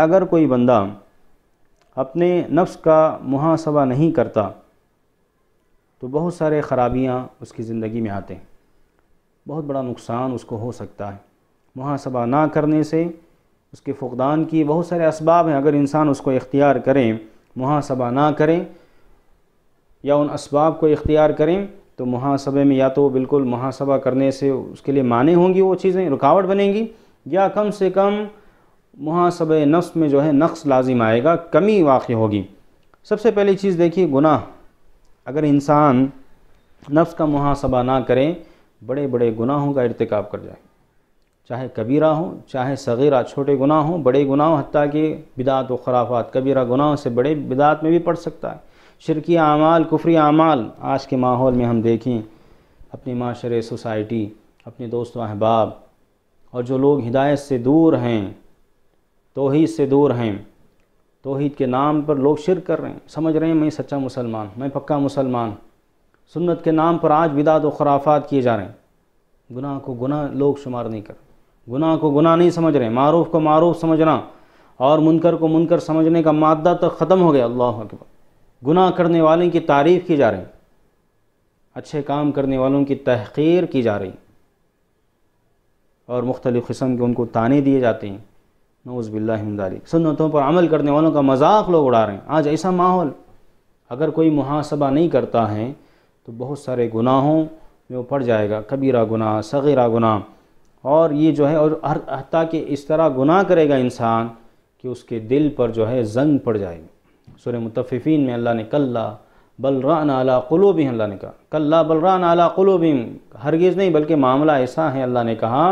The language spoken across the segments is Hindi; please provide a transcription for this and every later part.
अगर कोई बंदा अपने नफ्स का मुहासबा नहीं करता तो बहुत सारे ख़राबियाँ उसकी ज़िंदगी में आते हैं बहुत बड़ा नुकसान उसको हो सकता है मुहासबा ना करने से उसके फ़ुकदान की बहुत सारे इसबाब हैं अगर इंसान उसको इख्तियार करें मुहासबा ना करें या उन इसबाब को इख्तियार करें तो मुहासबे में या तो बिल्कुल मुहासबा करने से उसके लिए माने होंगी वो चीज़ें रुकावट बनेंगी या कम से कम मुहासब नफ्स में जो है नक्स लाजिम आएगा कमी वाक़ होगी सबसे पहली चीज़ देखिए गुनाह अगर इंसान नफ्स का मुहासबा ना करें बड़े बड़े गुनाहों का इरतकब कर जाए चाहे कबीरा हो चाहे सगीरा छोटे गुनाह हो बड़े गुनाह हती कि बिदात व खराफात कबीरा गुनाहों से बड़े बिदात में भी पड़ सकता है शिरकी अमाल कुफरी अमाल आज के माहौल में हम देखें अपने माशरे सोसाइटी अपने दोस्तों अहबाब और जो लोग हिदायत से दूर हैं तोहहीद से दूर हैं तोहहीद के नाम पर लोग शिर कर रहे हैं समझ रहे हैं मैं सच्चा मुसलमान मैं पक्का मुसलमान सुन्नत के नाम पर आज विदात व खराफात किए जा रहे हैं गुनाह को गुनाह लोग शुमार नहीं कर गुनाह को गुनाह नहीं समझ रहे मारूफ को मारूफ समझना और मुनकर को मुनकर समझने का मादा तो ख़त्म हो गया अल्लाह अकबर गुनाह करने वालों की तारीफ़ की जा रही अच्छे काम करने वालों की तहक़ीर की जा रही और मुख्तलिफ़ किस्म के उनको ताने दिए जाते हैं नौज़बिल्लिक सुन्नतों पर अमल करने वालों का मजाक लोग उड़ा रहे हैं आज ऐसा माहौल अगर कोई मुहासबा नहीं करता है तो बहुत सारे गुनाहों में वो पड़ जाएगा कबीरा गुनाह सगीरा गुनाह और ये जो है और हर हती के इस तरह गुनाह करेगा इंसान कि उसके दिल पर जो है जंग पड़ जाएगी सुर मुतफ़ीन में अल्लाह ने कल्ला बलरान आला भी अल्लाह ने कहा कल्ला बलरान आला भी हरगिज़ नहीं बल्कि मामला ऐसा है अल्लाह ने कहा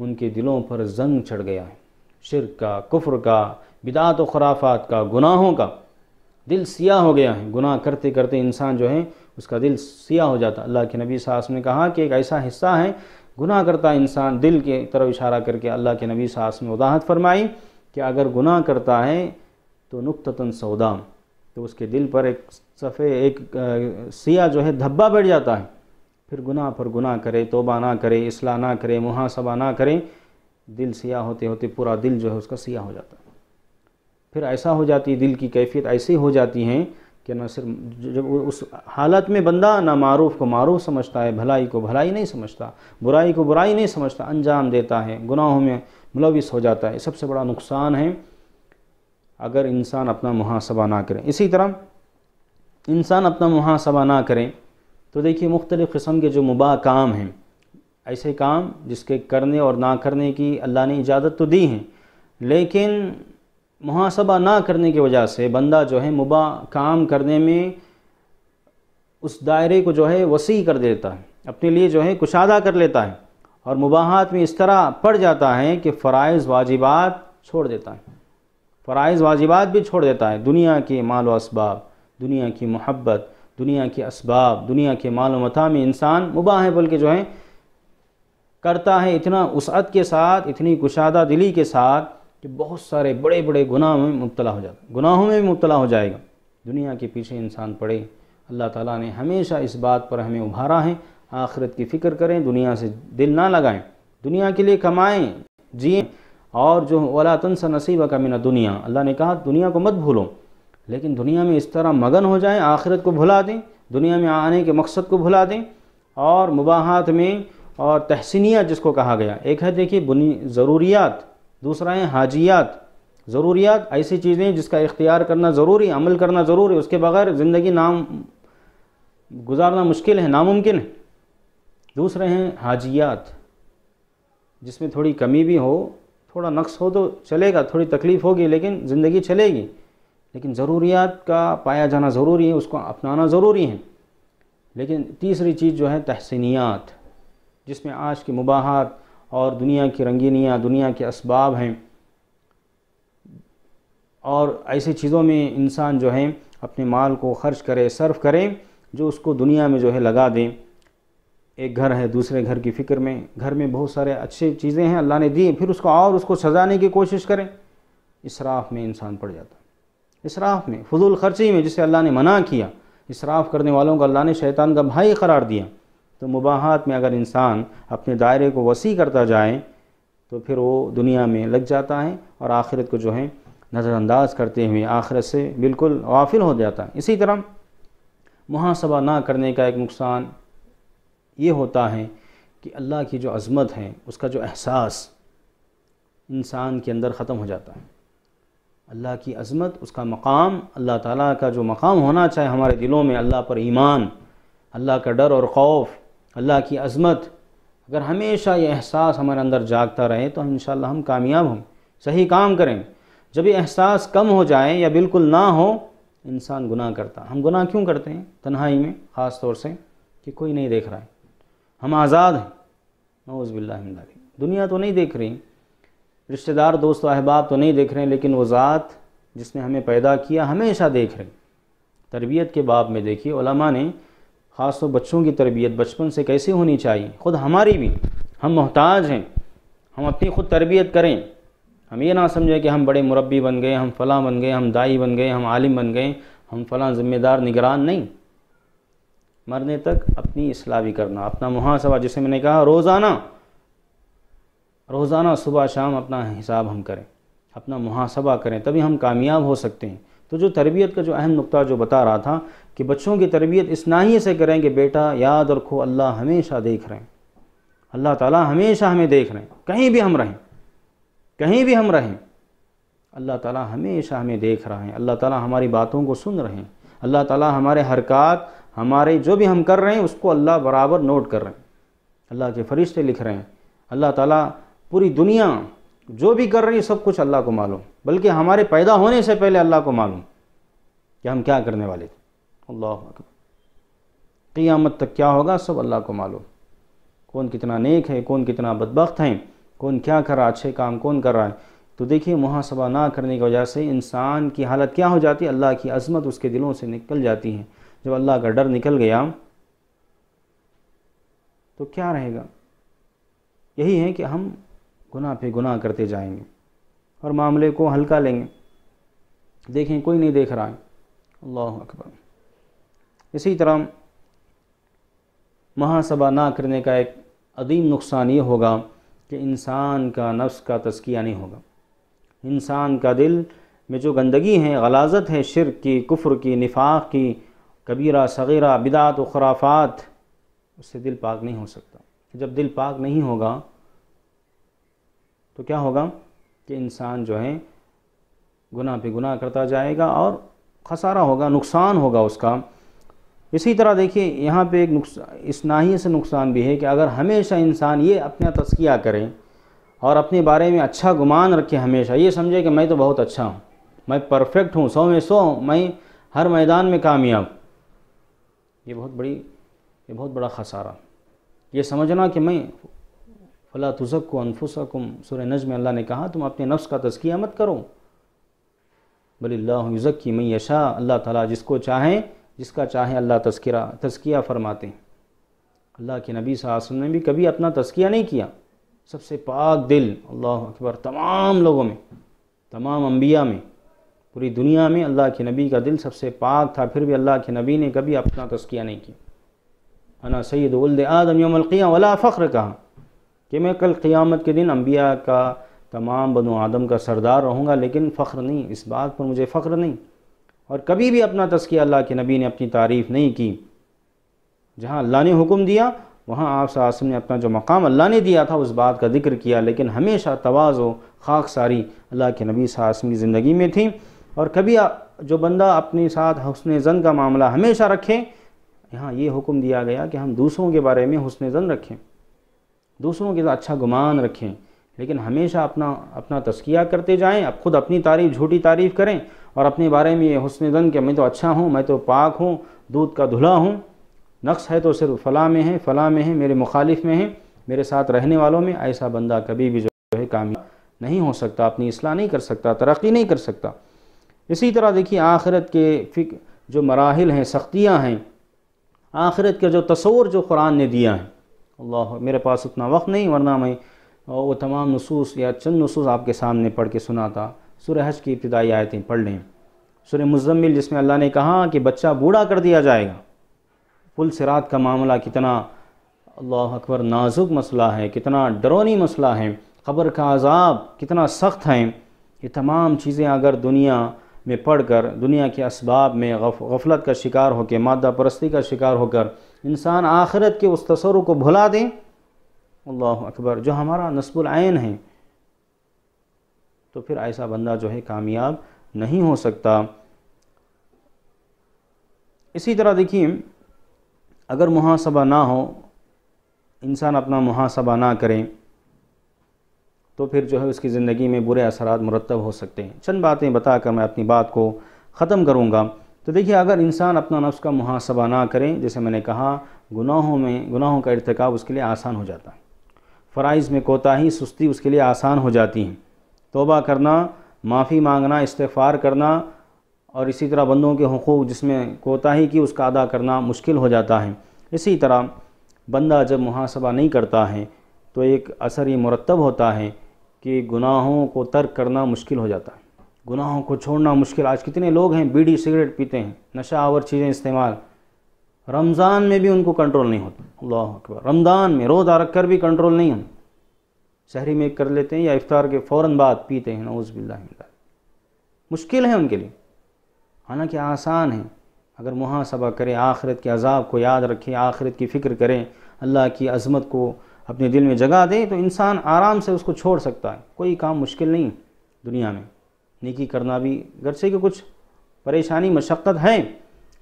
उनके दिलों पर जंग चढ़ गया है शिर का कुफ्र का बिदात व खराफात का गुनाहों का दिल सियाह हो गया है गुनाह करते करते इंसान जो है उसका दिल सियाह हो जाता अल्लाह के नबी सास ने कहा कि एक ऐसा हिस्सा है गुनाह करता इंसान दिल के तरफ इशारा करके अल्लाह के नबी सास ने वजाहत फरमाई कि अगर गुनाह करता है तो नुकतन सौदाम तो उसके दिल पर एक सफ़े एक सिया जो है धब्बा बैठ जाता है फिर गुनाह पर गुनाह करे तोबा ना करे इसलाह ना करे मुहासबा ना करे दिल सियाह होते होते पूरा दिल जो है उसका सियाह हो जाता है फिर ऐसा हो जाती है दिल की कैफियत ऐसी हो जाती है कि न सिर्फ जब उस हालत में बंदा ना मारूफ को मारूफ समझता है भलाई को भलाई नहीं समझता बुराई को बुराई नहीं समझता अंजाम देता है गुनाहों में मुलविस हो जाता है सबसे बड़ा नुकसान है अगर इंसान अपना मुहासबा ना करें इसी तरह इंसान अपना मुहासबा ना करें तो देखिए मुख्तलिफ़ किस्म के जो मुबा काम हैं ऐसे काम जिसके करने और ना करने की अल्लाह ने इजाज़त तो दी है लेकिन मुहासबा ना करने की वजह से बंदा जो है मुबा काम करने में उस दायरे को जो है वसी कर देता है अपने लिए जो है कुशादा कर लेता है और मुबाहत में इस तरह पड़ जाता है कि फ़रज़ वाजिबात छोड़ देता है फ़रज़ वाजिबात भी छोड़ देता है दुनिया के माल व इसबाब दुनिया की मोहब्बत दुनिया के इसबाब दुनिया के मालो मथा में इंसान मुबाह है बल्कि जो है करता है इतना उसत के साथ इतनी कुशादा दिली के साथ कि बहुत सारे बड़े बड़े गुनाह में मुबला हो जाता गुनाहों में भी मुबतला हो जाएगा दुनिया के पीछे इंसान पड़े अल्लाह ताला ने हमेशा इस बात पर हमें उभारा है आखिरत की फ़िक्र करें दुनिया से दिल ना लगाएं दुनिया के लिए कमाएं जिए और जो तन तनसा नसीबा का मिना दुनिया अल्लाह ने कहा दुनिया को मत भूलो लेकिन दुनिया में इस तरह मगन हो जाएं आखिरत को भुला दें दुनिया में आने के मकसद को भुला दें और मुबाहत में और तहसिनिया जिसको कहा गया एक है देखिए बुनी ज़रूरियात दूसरा है हाजियात ज़रूरियात ऐसी चीज़ें जिसका इख्तियार करना ज़रूरी अमल करना ज़रूरी उसके बगैर ज़िंदगी नाम गुजारना मुश्किल है नामुमकिन है दूसरे हैं हाजियात जिसमें थोड़ी कमी भी हो थोड़ा नक्स हो तो चलेगा थोड़ी तकलीफ़ होगी लेकिन ज़िंदगी चलेगी लेकिन ज़रूरियात का पाया जाना ज़रूरी है उसको अपनाना ज़रूरी है लेकिन तीसरी चीज़ जो है तहसनियात जिसमें आज की मुबाहत और दुनिया की रंगीनियाँ दुनिया के इसबाब हैं और ऐसी चीज़ों में इंसान जो है अपने माल को ख़र्च करे सर्व करे जो उसको दुनिया में जो है लगा दें एक घर है दूसरे घर की फ़िक्र में घर में बहुत सारे अच्छे चीज़ें हैं अल्लाह ने दी फिर उसको और उसको सजाने की कोशिश करें इसराफ़ में इंसान पड़ जाता है इसराफ़ में फजूल खर्ची में जिसे अल्लाह ने मना किया इसराफ़ करने वालों को अल्लाह ने शैतान का भाई करार दिया तो मुबाहत में अगर इंसान अपने दायरे को वसी करता जाए तो फिर वो दुनिया में लग जाता है और आखिरत को जो है नज़रअंदाज करते हुए आखिरत से बिल्कुल गाफिल हो जाता है इसी तरह मुहासबा ना करने का एक नुकसान ये होता है कि अल्लाह की जो अज़मत है उसका जो एहसास इंसान के अंदर ख़त्म हो जाता है अल्लाह की अज़मत उसका मकाम अल्लाह ताला का जो मकाम होना चाहे हमारे दिलों में अल्लाह पर ईमान अल्लाह का डर और खौफ अल्लाह की अज़मत अगर हमेशा ये एहसास हमारे अंदर जागता रहे तो इन हम कामयाब हों सही काम करें जब ये एहसास कम हो जाए या बिल्कुल ना हो इंसान गुनाह करता हम गुनाह क्यों करते हैं तन्हाई में ख़ास तौर से कि कोई नहीं देख रहा है हम आज़ाद हैं नौज़बिल्ला दुनिया तो नहीं देख रही रिश्तेदार दोस्त अहबाब तो नहीं देख रहे हैं लेकिन वो ज़ात जिसने हमें पैदा किया हमेशा देख रहे हैं तरबियत के बाब में देखिए ने ख़ास तो बच्चों की तरबियत बचपन से कैसे होनी चाहिए ख़ुद हमारी भी हम मोहताज हैं हम अपनी ख़ुद तरबियत करें हम ये ना समझें कि हम बड़े मुरबी बन गए हम फ़लाँ बन गए हम दाई बन गए हम आलिम बन गए हम फ़लाँ ज़िम्मेदार निगरान नहीं मरने तक अपनी असलाह भी करना अपना मुहासवा जिसे मैंने कहा रोज़ाना रोज़ाना सुबह शाम अपना हिसाब हम करें अपना मुहासभा करें तभी हम कामयाब हो सकते हैं तो जो तरबियत का जो अहम नुकता जो बता रहा था कि बच्चों की तरबियत इस नाहिए से करें कि बेटा याद रखो अल्लाह हमेशा देख रहे हैं अल्लाह ताला हमेशा हमें देख रहे हैं कहीं भी हम रहें कहीं भी हम रहें अल्लाह ताला हमेशा हमें देख रहे हैं अल्लाह ताला हमारी बातों को सुन रहे हैं अल्लाह ताला हमारे हरकत हमारे जो भी हम कर रहे हैं उसको अल्लाह बराबर नोट कर रहे हैं अल्लाह के फरिश्ते लिख रहे हैं अल्लाह ताली पूरी दुनिया जो भी कर रही है सब कुछ अल्लाह को मालूम बल्कि हमारे पैदा होने से पहले अल्लाह को मालूम कि हम क्या करने वाले थे अल्लाह क़ियामत तक क्या होगा सब अल्लाह को मालूम कौन कितना नेक है कौन कितना बदबख्त है कौन क्या कर रहा अच्छे काम कौन कर रहा है तो देखिए मुहासबा ना करने की वजह से इंसान की हालत क्या हो जाती है अल्लाह की अजमत उसके दिलों से निकल जाती है जब अल्लाह का डर निकल गया तो क्या रहेगा यही है कि हम गुनाह पे गुनाह करते जाएंगे और मामले को हल्का लेंगे देखें कोई नहीं देख रहा है अल्लाह अकबर इसी तरह महासभा ना करने का एक अदीम नुकसान ये होगा कि इंसान का नफ्स का तस्किया नहीं होगा इंसान का दिल में जो गंदगी है गलाजत है शिर की कुफ्र की निफाक की कबीरा सगीरा बिदात व खराफात उससे दिल पाक नहीं हो सकता जब दिल पाक नहीं होगा तो क्या होगा कि इंसान जो है गुनाह पे गुनाह करता जाएगा और खसारा होगा नुकसान होगा उसका इसी तरह देखिए यहाँ पे एक नुकसान इस नाही से नुकसान भी है कि अगर हमेशा इंसान ये अपना तस्किया करें और अपने बारे में अच्छा गुमान रखे हमेशा ये समझे कि मैं तो बहुत अच्छा हूँ मैं परफेक्ट हूँ सौ में सौ मैं हर मैदान में कामयाब ये बहुत बड़ी ये बहुत बड़ा खसारा ये समझना कि मैं फला तुजक को अनफुसकुम सुर नज में अल्लाह ने कहा तुम अपने नफ्स का तस्किया मत करो बल्ला युज़क्की मई यशा अल्लाह ताला जिसको चाहें जिसका चाहे अल्लाह तस्करा तस्किया फरमाते अल्लाह के नबी सासन ने भी कभी अपना तस्किया नहीं किया सबसे पाक दिल अल्लाह अकबर तमाम लोगों में तमाम अम्बिया में पूरी दुनिया में अल्लाह के नबी का दिल सबसे पाक था फिर भी अल्लाह के नबी ने कभी अपना तस्किया नहीं किया अना सैद उल्द आदम यमलकिया वला फ़ख्र कहा कि मैं कल क़ियामत के दिन अम्बिया का तमाम बनो आदम का सरदार रहूँगा लेकिन फ़ख्र नहीं इस बात पर मुझे फ़ख्र नहीं और कभी भी अपना तस्किया अल्लाह के नबी ने अपनी तारीफ़ नहीं की जहाँ अल्लाह ने हुक्म दिया वहाँ आप सासम ने अपना जो मकाम अल्लाह ने दिया था उस बात का जिक्र किया लेकिन हमेशा तोज़ो खाक सारी अल्लाह के नबी सासम की ज़िंदगी में थी और कभी जो बंदा अपने साथ हसन जन का मामला हमेशा रखे यहाँ ये हुक्म दिया गया कि हम दूसरों के बारे में हसन जन रखें दूसरों के साथ अच्छा गुमान रखें लेकिन हमेशा अपना अपना तस्किया करते जाएं अब खुद अपनी तारीफ़ झूठी तारीफ़ करें और अपने बारे में ये हसन दन कि मैं तो अच्छा हूँ मैं तो पाक हूँ दूध का धुला हूँ नक्स है तो सिर्फ फ़लाँ में है फ़लाँ में है मेरे मुखालिफ में है मेरे साथ रहने वालों में ऐसा बंदा कभी भी जो है कामयाब नहीं हो सकता अपनी असलाह नहीं कर सकता तरक्की नहीं कर सकता इसी तरह देखिए आखिरत के फिक जो मराहल हैं सख्तियाँ हैं आखिरत का जो तस्वर जो कुरान ने दिया है अल्लाह मेरे पास उतना वक्त नहीं वरना मैं वो तमाम नसूस या चंद नसूस आपके सामने पढ़ के था सुरह हज की इब्तदाई आयतें पढ़ लें सुर मुजम्मिल जिसमें अल्लाह ने कहा कि बच्चा बूढ़ा कर दिया जाएगा पुल सिरात का मामला कितना अल्लाह अकबर नाजुक मसला है कितना डरौनी मसला है ख़बर का अजाब कितना सख्त है ये तमाम चीज़ें अगर दुनिया में पढ़ कर दुनिया के इसबाब में गफलत का शिकार होकर मादा परस्ती का शिकार होकर इंसान आखिरत के उस तसर को भुला दें अल्लाह अकबर जो हमारा आयन है तो फिर ऐसा बंदा जो है कामयाब नहीं हो सकता इसी तरह देखिए अगर मुहासबा ना हो इंसान अपना मुहासबा ना करें तो फिर जो है उसकी ज़िंदगी में बुरे असरात मुरतब हो सकते हैं चंद बातें बताकर मैं अपनी बात को ख़त्म करूँगा तो देखिए अगर इंसान अपना नफ्स का मुहासबा ना करें जैसे मैंने कहा गुनाहों में गुनाहों का इरतकब उसके लिए आसान हो जाता है फ़राइज़ में कोताही सुस्ती उसके लिए आसान हो जाती हैं तोबा करना माफ़ी मांगना इस्तफ़ार करना और इसी तरह बंदों के हकूक़ जिसमें कोताही की उसका अदा करना मुश्किल हो जाता है इसी तरह बंदा जब मुहासबा नहीं करता है तो एक असर ये मुरतब होता है कि गुनाहों को तर्क करना मुश्किल हो जाता है गुनाहों को छोड़ना मुश्किल आज कितने लोग हैं बीड़ी सिगरेट पीते हैं नशा आवर चीज़ें इस्तेमाल रमज़ान में भी उनको कंट्रोल नहीं होता अल्लाह अकबर रमज़ान में रोज़ा रख कर भी कंट्रोल नहीं होता शहरी में कर लेते हैं या इफ्तार के फ़ौर बाद पीते हैं नौजबिल्ल मुश्किल है उनके लिए हालांकि आसान है अगर मुहासबा करें आखिरत के अजाब को याद रखें आखिरत की फ़िक्र करें अल्लाह की अज़मत को अपने दिल में जगा दें तो इंसान आराम से उसको छोड़ सकता है कोई काम मुश्किल नहीं दुनिया में नेकी करना भी से कि कुछ परेशानी मशक्क़त है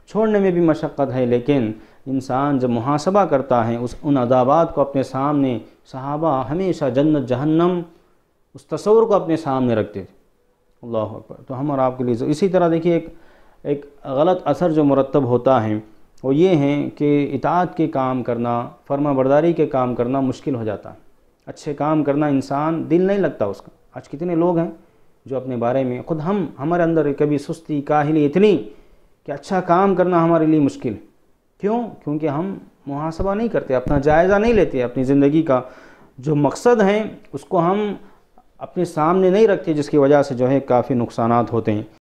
छोड़ने में भी मशक्क़त है लेकिन इंसान जब मुहासबा करता है उस उन अदाबात को अपने सामने सहाबा हमेशा जन्नत जहन्नम उस तस्वर को अपने सामने रखते थे अल्लाह अकबर तो हम और आपके लिए तो इसी तरह देखिए एक एक गलत असर जो मुरतब होता है वो ये हैं कि इतात के काम करना फर्मा बरदारी के काम करना मुश्किल हो जाता है अच्छे काम करना इंसान दिल नहीं लगता उसका आज कितने लोग हैं जो अपने बारे में खुद हम हमारे अंदर कभी सुस्ती काहली इतनी कि अच्छा काम करना हमारे लिए मुश्किल क्यों क्योंकि हम मुहासबा नहीं करते अपना जायज़ा नहीं लेते अपनी ज़िंदगी का जो मकसद है उसको हम अपने सामने नहीं रखते जिसकी वजह से जो है काफ़ी नुकसान होते हैं